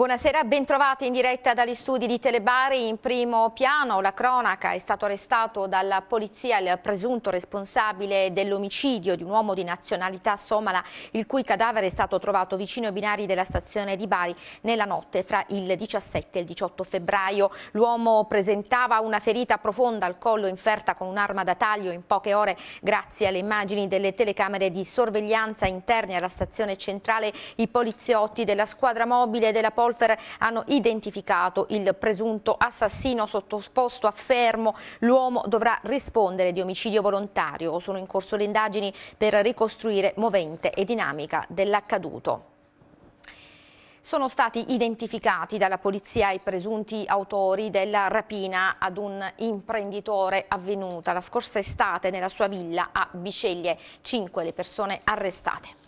Buonasera, bentrovati in diretta dagli studi di Telebari. In primo piano la cronaca è stato arrestato dalla polizia il presunto responsabile dell'omicidio di un uomo di nazionalità somala il cui cadavere è stato trovato vicino ai binari della stazione di Bari nella notte fra il 17 e il 18 febbraio. L'uomo presentava una ferita profonda al collo inferta con un'arma da taglio in poche ore grazie alle immagini delle telecamere di sorveglianza interne alla stazione centrale. I poliziotti della squadra mobile della Pol Solfer hanno identificato il presunto assassino sottoposto a fermo. L'uomo dovrà rispondere di omicidio volontario. Sono in corso le indagini per ricostruire movente e dinamica dell'accaduto. Sono stati identificati dalla polizia i presunti autori della rapina ad un imprenditore avvenuta la scorsa estate nella sua villa a Biceglie. Cinque le persone arrestate.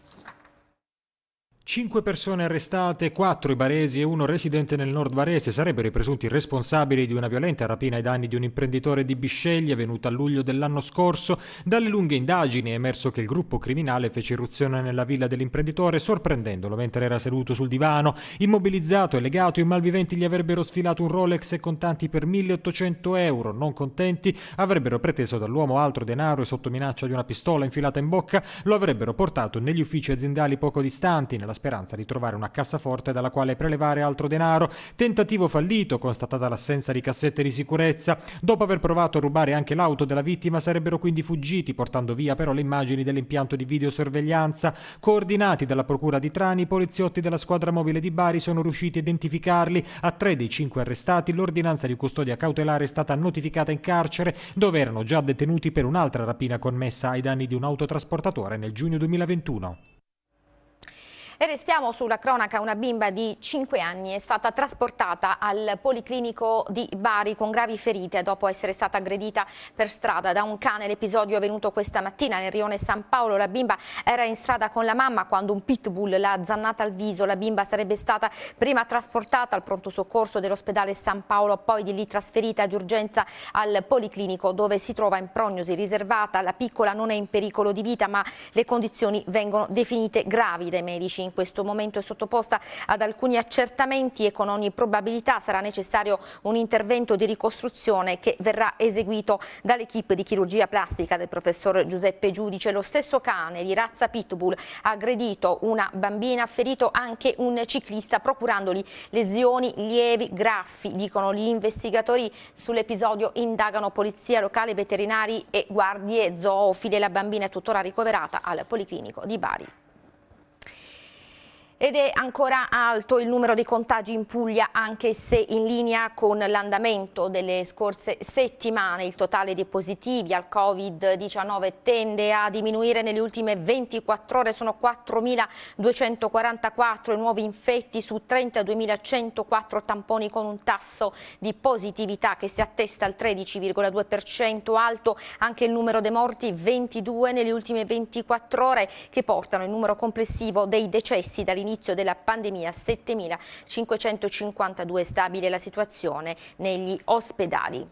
Cinque persone arrestate, quattro i baresi e uno residente nel nord barese sarebbero i presunti responsabili di una violenta rapina ai danni di un imprenditore di Bisceglie avvenuta a luglio dell'anno scorso. Dalle lunghe indagini è emerso che il gruppo criminale fece irruzione nella villa dell'imprenditore sorprendendolo mentre era seduto sul divano. Immobilizzato e legato i malviventi gli avrebbero sfilato un Rolex e contanti per 1800 euro. Non contenti avrebbero preteso dall'uomo altro denaro e sotto minaccia di una pistola infilata in bocca lo avrebbero portato negli uffici aziendali poco distanti nella la speranza di trovare una cassaforte dalla quale prelevare altro denaro. Tentativo fallito, constatata l'assenza di cassette di sicurezza. Dopo aver provato a rubare anche l'auto della vittima, sarebbero quindi fuggiti, portando via però le immagini dell'impianto di videosorveglianza. Coordinati dalla Procura di Trani, i poliziotti della squadra mobile di Bari sono riusciti a identificarli. A tre dei cinque arrestati, l'ordinanza di custodia cautelare è stata notificata in carcere, dove erano già detenuti per un'altra rapina commessa ai danni di un autotrasportatore nel giugno 2021. E restiamo sulla cronaca, una bimba di 5 anni è stata trasportata al Policlinico di Bari con gravi ferite dopo essere stata aggredita per strada da un cane. L'episodio è avvenuto questa mattina nel rione San Paolo. La bimba era in strada con la mamma quando un pitbull l'ha zannata al viso. La bimba sarebbe stata prima trasportata al pronto soccorso dell'ospedale San Paolo, poi di lì trasferita d'urgenza al Policlinico dove si trova in prognosi riservata. La piccola non è in pericolo di vita ma le condizioni vengono definite gravi dai medici. In in questo momento è sottoposta ad alcuni accertamenti e con ogni probabilità sarà necessario un intervento di ricostruzione che verrà eseguito dall'equipe di chirurgia plastica del professor Giuseppe Giudice. Lo stesso cane di razza pitbull ha aggredito una bambina, ha ferito anche un ciclista procurandogli lesioni lievi, graffi, dicono gli investigatori sull'episodio indagano polizia locale, veterinari e guardie zoofile. La bambina è tuttora ricoverata al Policlinico di Bari. Ed è ancora alto il numero di contagi in Puglia, anche se in linea con l'andamento delle scorse settimane. Il totale dei positivi al Covid-19 tende a diminuire nelle ultime 24 ore. Sono 4.244 i nuovi infetti su 32.104 tamponi con un tasso di positività che si attesta al 13,2% alto. Anche il numero dei morti 22 nelle ultime 24 ore che portano il numero complessivo dei decessi dall'inizio dall'inizio della pandemia, 7.552 stabile la situazione negli ospedali.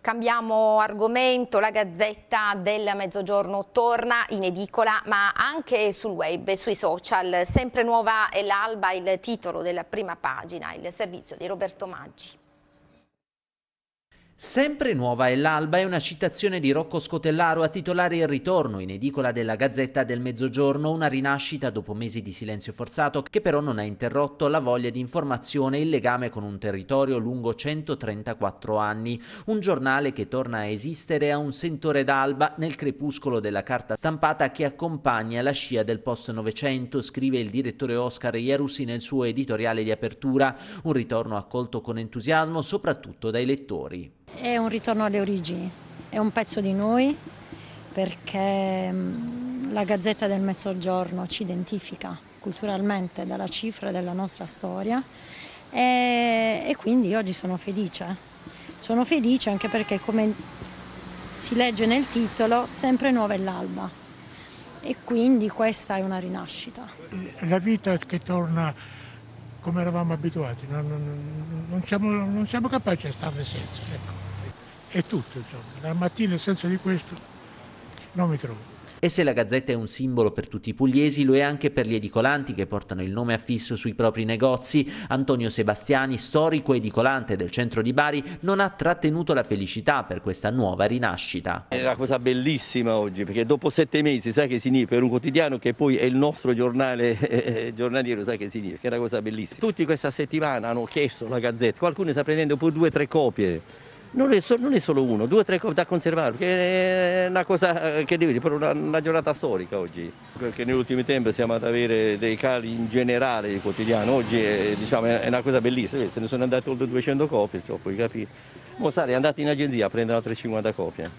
Cambiamo argomento, la Gazzetta del Mezzogiorno torna in edicola ma anche sul web e sui social. Sempre nuova è l'alba, il titolo della prima pagina, il servizio di Roberto Maggi. Sempre nuova è l'alba è una citazione di Rocco Scotellaro a titolare Il ritorno in edicola della Gazzetta del Mezzogiorno, una rinascita dopo mesi di silenzio forzato che però non ha interrotto la voglia di informazione e il legame con un territorio lungo 134 anni, un giornale che torna a esistere a un sentore d'alba nel crepuscolo della carta stampata che accompagna la scia del post Novecento, scrive il direttore Oscar Ierusi nel suo editoriale di apertura, un ritorno accolto con entusiasmo soprattutto dai lettori. È un ritorno alle origini, è un pezzo di noi perché mm, la Gazzetta del Mezzogiorno ci identifica culturalmente dalla cifra della nostra storia e, e quindi oggi sono felice. Sono felice anche perché come si legge nel titolo sempre nuova è l'alba e quindi questa è una rinascita. La vita che torna come eravamo abituati, non, non, non, siamo, non siamo, capaci di stare senza. Ecco è tutto, insomma. mattino, mattina senza di questo non mi trovo. E se la Gazzetta è un simbolo per tutti i pugliesi, lo è anche per gli edicolanti che portano il nome affisso sui propri negozi. Antonio Sebastiani, storico edicolante del centro di Bari, non ha trattenuto la felicità per questa nuova rinascita. È una cosa bellissima oggi, perché dopo sette mesi, sai che significa, per un quotidiano che poi è il nostro giornale eh, eh, giornaliero, sai che significa, è una cosa bellissima. Tutti questa settimana hanno chiesto la Gazzetta, qualcuno sta prendendo pure due o tre copie non è, so, non è, solo uno, due o tre cose da conservare, perché è una cosa eh, che devi dire, per una, una, giornata storica oggi, perché negli ultimi tempi siamo ad avere dei cali in generale di quotidiano, oggi è, diciamo, è una cosa bellissima, se ne sono andate oltre 200 copie, cioè, puoi capire. Mo sarei andato in agenzia a prendere altre 50 copie,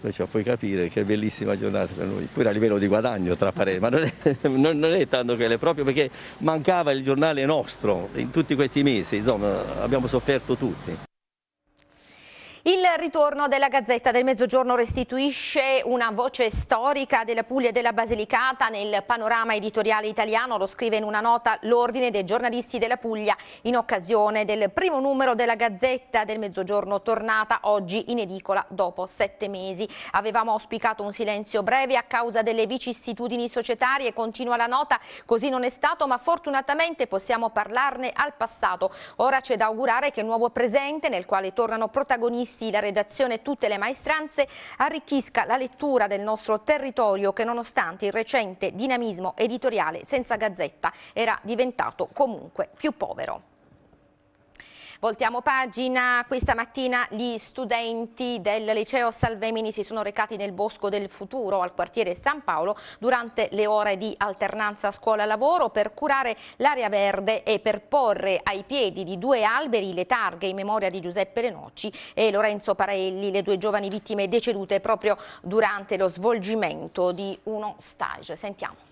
perciò puoi capire che bellissima giornata per noi, pure a livello di guadagno tra parenti, ma non è, non, non è tanto quello, è proprio perché mancava il giornale nostro in tutti questi mesi, insomma abbiamo sofferto tutti. Il ritorno della Gazzetta del Mezzogiorno restituisce una voce storica della Puglia e della Basilicata nel panorama editoriale italiano, lo scrive in una nota l'Ordine dei giornalisti della Puglia in occasione del primo numero della Gazzetta del Mezzogiorno tornata oggi in edicola dopo sette mesi. Avevamo auspicato un silenzio breve a causa delle vicissitudini societarie, continua la nota, così non è stato ma fortunatamente possiamo parlarne al passato. Ora c'è da augurare che il nuovo presente nel quale tornano protagonisti Visti, la redazione Tutte le maestranze arricchisca la lettura del nostro territorio che nonostante il recente dinamismo editoriale senza gazzetta era diventato comunque più povero. Voltiamo pagina, questa mattina gli studenti del liceo Salvemini si sono recati nel Bosco del Futuro al quartiere San Paolo durante le ore di alternanza scuola-lavoro per curare l'area verde e per porre ai piedi di due alberi le targhe in memoria di Giuseppe Lenocci e Lorenzo Parelli, le due giovani vittime decedute proprio durante lo svolgimento di uno stage. Sentiamo.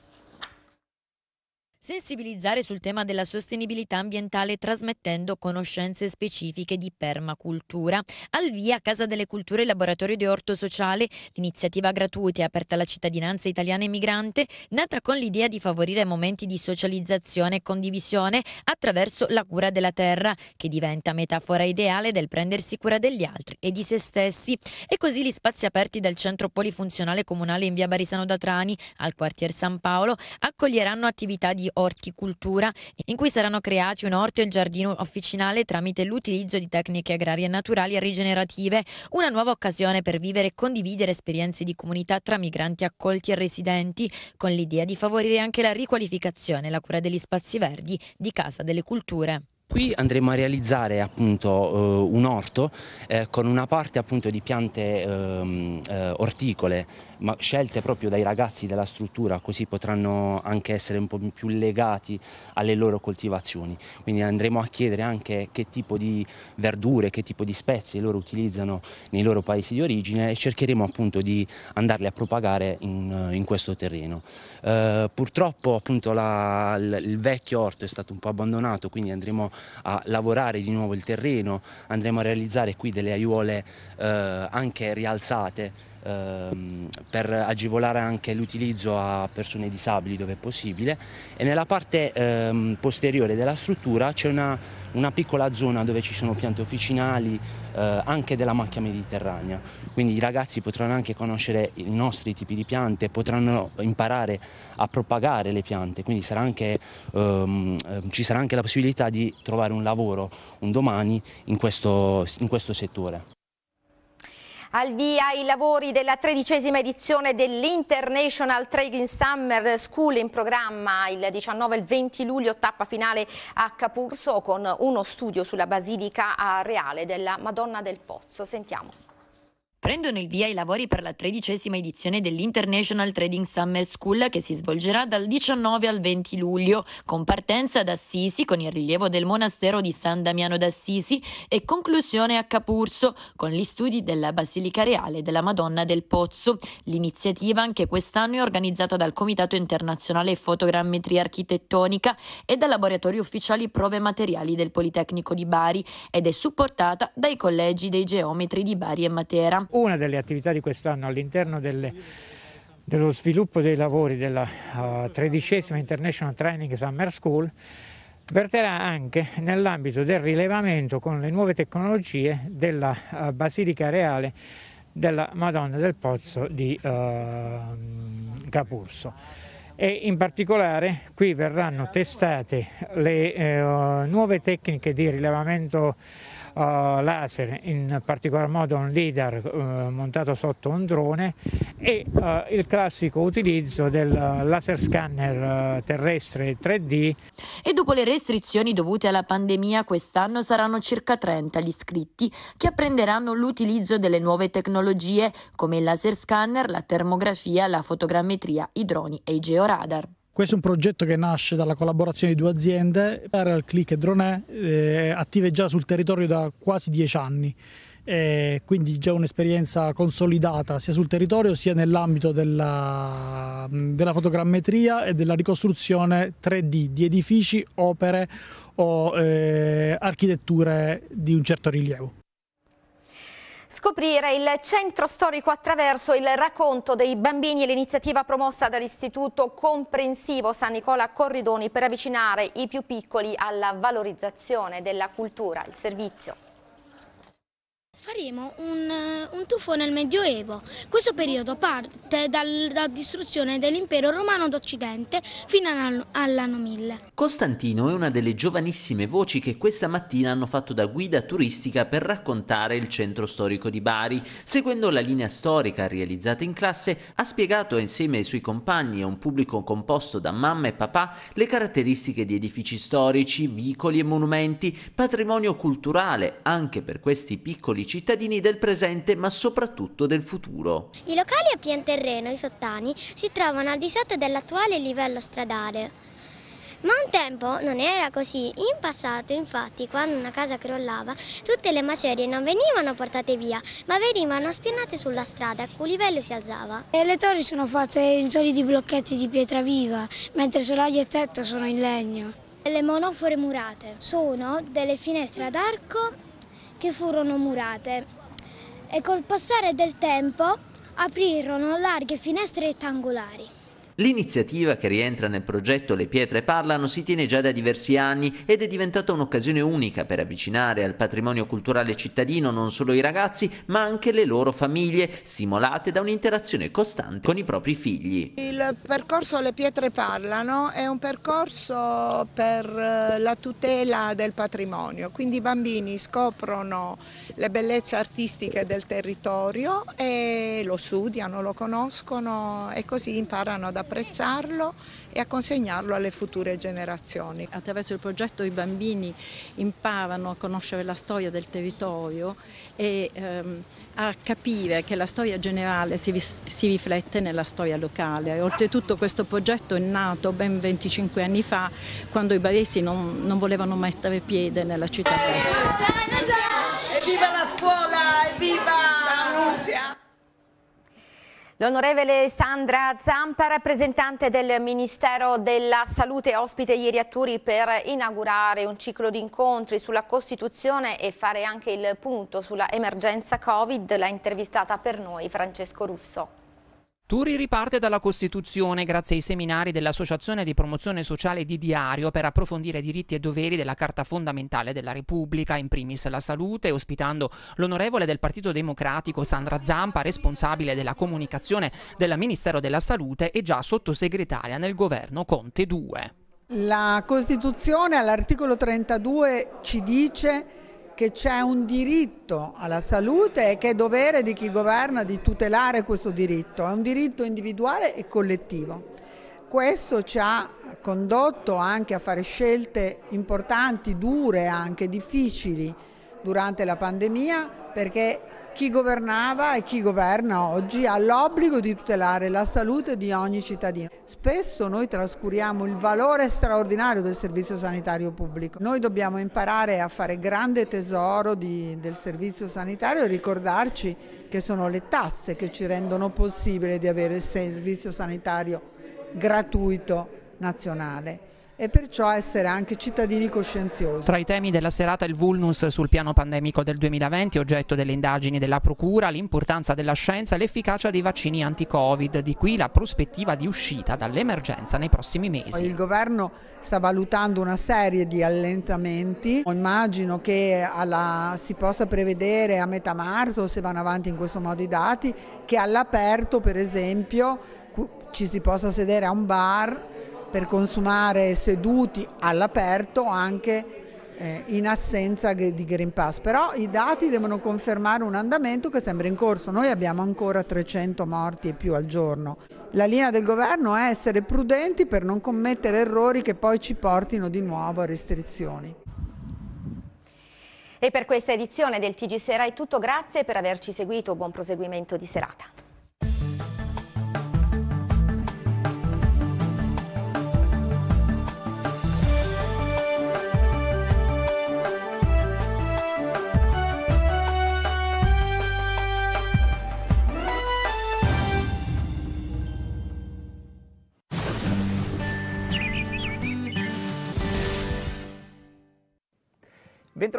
Sensibilizzare sul tema della sostenibilità ambientale trasmettendo conoscenze specifiche di permacultura. Al via Casa delle Culture Laboratorio di Orto Sociale, l'iniziativa gratuita e aperta alla cittadinanza italiana e migrante, nata con l'idea di favorire momenti di socializzazione e condivisione attraverso la cura della terra, che diventa metafora ideale del prendersi cura degli altri e di se stessi. E così gli spazi aperti del centro polifunzionale comunale in via Barisano da Trani al quartier San Paolo accoglieranno attività di orticultura, in cui saranno creati un orto e un giardino officinale tramite l'utilizzo di tecniche agrarie naturali e rigenerative, una nuova occasione per vivere e condividere esperienze di comunità tra migranti accolti e residenti, con l'idea di favorire anche la riqualificazione e la cura degli spazi verdi di Casa delle Culture. Qui andremo a realizzare appunto eh, un orto eh, con una parte appunto di piante ehm, eh, orticole ma scelte proprio dai ragazzi della struttura così potranno anche essere un po' più legati alle loro coltivazioni. Quindi andremo a chiedere anche che tipo di verdure, che tipo di spezie loro utilizzano nei loro paesi di origine e cercheremo appunto di andarle a propagare in, in questo terreno. Eh, purtroppo appunto la, il vecchio orto è stato un po' abbandonato quindi andremo a a lavorare di nuovo il terreno, andremo a realizzare qui delle aiuole eh, anche rialzate ehm, per agevolare anche l'utilizzo a persone disabili dove è possibile e nella parte ehm, posteriore della struttura c'è una, una, piccola zona dove ci sono piante officinali eh, anche della macchia mediterranea. Quindi i ragazzi potranno anche conoscere i nostri tipi di piante, potranno imparare a propagare le piante, quindi sarà anche, ehm, ehm ci sarà anche la possibilità di trovare un lavoro un domani in questo, in questo settore. Al via i lavori della tredicesima edizione dell'International Trading Summer School in programma il 19 e il 20 luglio tappa finale a Capurso con uno studio sulla Basilica Reale della Madonna del Pozzo. Sentiamo. Prendono il via i lavori per la tredicesima edizione dell'International Trading Summer School che si svolgerà dal 19 al 20 luglio, con partenza ad Assisi con il rilievo del monastero di San Damiano d'Assisi e conclusione a Capurso con gli studi della Basilica Reale della Madonna del Pozzo. L'iniziativa anche quest'anno è organizzata dal Comitato Internazionale Fotogrammetria Architettonica e dal Laboratorio Ufficiali Prove Materiali del Politecnico di Bari ed è supportata dai collegi dei geometri di Bari e Matera. Una delle attività di quest'anno all'interno delle dello sviluppo dei lavori della uh, tredicesima International Training Summer School verterà anche nell'ambito del rilevamento con le nuove tecnologie della uh, Basilica Reale della Madonna del Pozzo di uh, Capurso e in particolare qui verranno testate le eh, nuove tecniche di rilevamento eh, laser, in particolar modo un LIDAR eh, montato sotto un drone e eh, il classico utilizzo del laser scanner terrestre 3D. E dopo le restrizioni dovute alla pandemia quest'anno saranno circa 30 gli iscritti che apprenderanno l'utilizzo delle nuove tecnologie come il laser scanner, la termografia, la fotogrammetria, i droni e i georadar. Questo è un progetto che nasce dalla collaborazione di due aziende, Aerial Click e Drone, eh, attive già sul territorio da quasi dieci anni. Eh, quindi già un'esperienza consolidata sia sul territorio sia nell'ambito della, della, fotogrammetria e della ricostruzione 3D di edifici, opere o eh, architetture di un certo rilievo. Scoprire il centro storico attraverso il racconto dei bambini e l'iniziativa promossa dall'Istituto Comprensivo San Nicola Corridoni per avvicinare i più piccoli alla valorizzazione della cultura. Il servizio. Faremo un, eh, un, tuffo nel Medioevo. Questo periodo parte dalla distruzione dell'impero romano d'Occidente fino all'anno 1000. Costantino è una delle giovanissime voci che questa mattina hanno fatto da guida turistica per raccontare il centro storico di Bari. Seguendo la linea storica realizzata in classe, ha spiegato insieme ai suoi compagni e un pubblico composto da mamma e papà le caratteristiche di edifici storici, vicoli e monumenti, patrimonio culturale anche per questi piccoli cittadini del presente ma soprattutto del futuro. I locali a pian terreno, i sottani, si trovano al di sotto dell'attuale livello stradale. Ma un tempo non era così. In passato, infatti, quando una casa crollava, tutte le macerie non venivano portate via, ma venivano spianate sulla strada a cui livello si alzava. le torri sono fatte in soliti blocchetti di pietra viva, mentre solai e tetto sono in legno. Le monofore murate sono delle finestre ad arco che furono murate e col passare del tempo aprirono larghe finestre rettangolari. L'iniziativa che rientra nel progetto Le Pietre Parlano si tiene già da diversi anni ed è diventata un'occasione unica per avvicinare al patrimonio culturale cittadino non solo i ragazzi ma anche le loro famiglie, stimolate da un'interazione costante con i propri figli. Il percorso Le Pietre Parlano è un percorso per eh, la tutela del patrimonio, quindi i bambini scoprono le bellezze artistiche del territorio e lo studiano, lo conoscono e così imparano ad apprezzare apprezzarlo e a consegnarlo alle future generazioni. Attraverso il progetto i bambini imparano a conoscere la storia del territorio e ehm, a capire che la storia generale si, si riflette nella storia locale. Oltretutto questo progetto è nato ben 25 anni fa quando i baresi non, non volevano mettere piede nella città. Evviva la scuola! Evviva! Annunzia! L'onorevole Sandra Zampa, rappresentante del Ministero della Salute, ospite ieri a Turi per inaugurare un ciclo di incontri sulla Costituzione e fare anche il punto sulla emergenza Covid, l'ha intervistata per noi Francesco Russo. Turi riparte dalla Costituzione grazie ai seminari dell'Associazione di Promozione Sociale di Diario per approfondire diritti e doveri della Carta fondamentale della Repubblica, in primis la salute, ospitando l'onorevole del Partito Democratico Sandra Zampa, responsabile della comunicazione del Ministero della Salute e già sottosegretaria nel governo Conte 2. La Costituzione all'articolo 32 ci dice che c'è un diritto alla salute e che è dovere di chi governa di tutelare questo diritto, è un diritto individuale e collettivo. Questo ci ha condotto anche a fare scelte importanti, dure anche, difficili durante la pandemia perché chi governava e chi governa oggi ha l'obbligo di tutelare la salute di ogni cittadino. Spesso noi trascuriamo il valore straordinario del servizio sanitario pubblico. Noi dobbiamo imparare a fare grande tesoro di, del servizio sanitario e ricordarci che sono le tasse che ci rendono possibile di avere il servizio sanitario gratuito nazionale e perciò essere anche cittadini coscienziosi. Tra i temi della serata il vulnus sul piano pandemico del 2020, oggetto delle indagini della Procura, l'importanza della scienza e l'efficacia dei vaccini anti-Covid, di qui la prospettiva di uscita dall'emergenza nei prossimi mesi. Il governo sta valutando una serie di allentamenti, immagino che alla, si possa prevedere a metà marzo, se vanno avanti in questo modo i dati, che all'aperto per esempio ci si possa sedere a un bar per consumare seduti all'aperto anche eh, in assenza di Green Pass, però i dati devono confermare un andamento che sembra in corso. Noi abbiamo ancora 300 morti e più al giorno. La linea del governo è essere prudenti per non commettere errori che poi ci portino di nuovo a restrizioni. E per questa edizione del TG Sera è tutto, grazie per averci seguito, buon proseguimento di serata.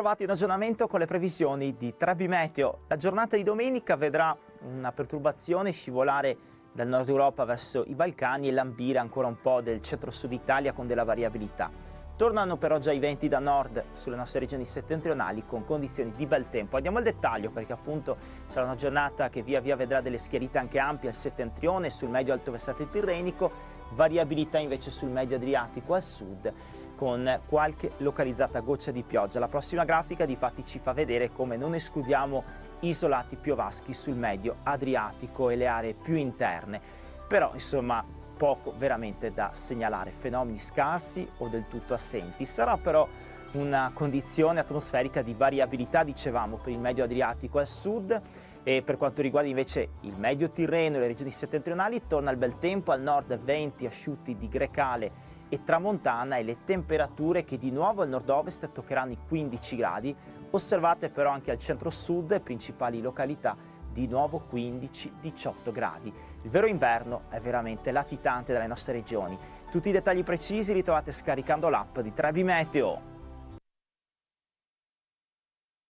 trovati in aggiornamento con le previsioni di Trebi Meteo. La giornata di domenica vedrà una perturbazione scivolare dal nord Europa verso i Balcani e lambire ancora un po' del centro-sud Italia con della variabilità. Tornano però già i venti da nord sulle nostre regioni settentrionali con condizioni di bel tempo. Andiamo al dettaglio perché appunto sarà una giornata che via via vedrà delle schiarite anche ampie al settentrione, sul medio alto versante tirrenico, variabilità invece sul medio adriatico al sud con qualche localizzata goccia di pioggia. La prossima grafica difatti ci fa vedere come non escludiamo isolati piovaschi sul medio Adriatico e le aree più interne, però insomma poco veramente da segnalare, fenomeni scarsi o del tutto assenti. Sarà però una condizione atmosferica di variabilità, dicevamo, per il medio Adriatico al sud e per quanto riguarda invece il medio Tirreno e le regioni settentrionali torna il bel tempo, al nord venti asciutti di Grecale e tramontana e le temperature che di nuovo al nord-ovest toccheranno i 15 gradi, osservate però anche al centro-sud e principali località di nuovo 15-18 gradi. Il vero inverno è veramente latitante dalle nostre regioni. Tutti i dettagli precisi li trovate scaricando l'app di Trebi Meteo.